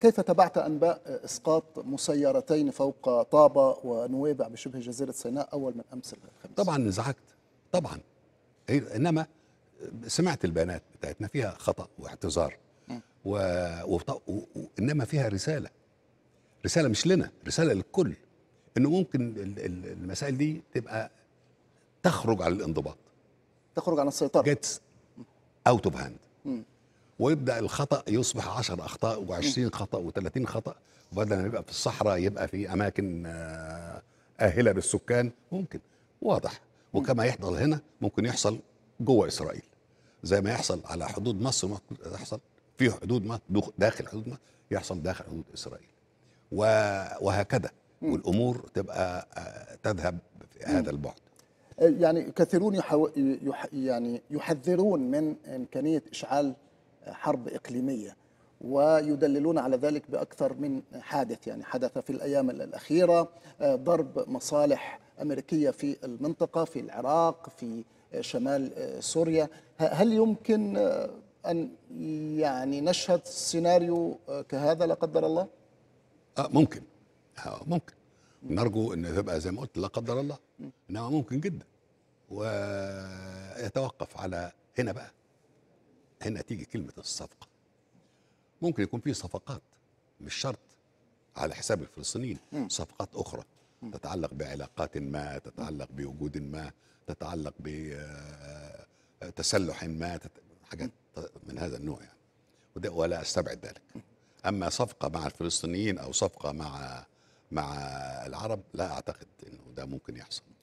كيف تابعت أنباء إسقاط مسيرتين فوق طابة ونويبع بشبه جزيرة سيناء أول من أمس الخميس؟ طبعا انزعجت طبعا إيه، إنما سمعت البيانات بتاعتنا فيها خطأ واعتذار و... و... و... إنما فيها رسالة رسالة مش لنا رسالة للكل إنه ممكن المسائل دي تبقى تخرج عن الانضباط تخرج عن السيطرة جيتس أوت أوف هاند ويبدا الخطا يصبح 10 اخطاء و20 خطا و30 خطا وبدل ما يبقى في الصحراء يبقى في اماكن آه، اهله للسكان ممكن واضح وكما يحصل هنا ممكن يحصل جوه اسرائيل زي ما يحصل على حدود مصر ممكن يحصل في حدود ما داخل حدود ما يحصل داخل حدود اسرائيل وهكذا والامور تبقى آه، تذهب في هذا البعد يعني كثيرون يحو... يح... يعني يحذرون من امكانيه اشعال حرب إقليمية ويدللون على ذلك بأكثر من حادث يعني حدث في الأيام الأخيرة آه، ضرب مصالح أمريكية في المنطقة في العراق في شمال آه، سوريا هل يمكن آه، أن يعني نشهد سيناريو كهذا لا قدر الله؟ آه ممكن آه ممكن نرجو أن تبقى زي ما قلت لا قدر الله إنما ممكن جدا ويتوقف على هنا بقى هنا تيجي كلمة الصفقة ممكن يكون في صفقات مش شرط على حساب الفلسطينيين صفقات أخرى تتعلق بعلاقات ما تتعلق بوجود ما تتعلق بتسلح آه، ما حاجات من هذا النوع يعني ولا استبعد ذلك اما صفقه مع الفلسطينيين او صفقه مع مع العرب لا اعتقد انه ده ممكن يحصل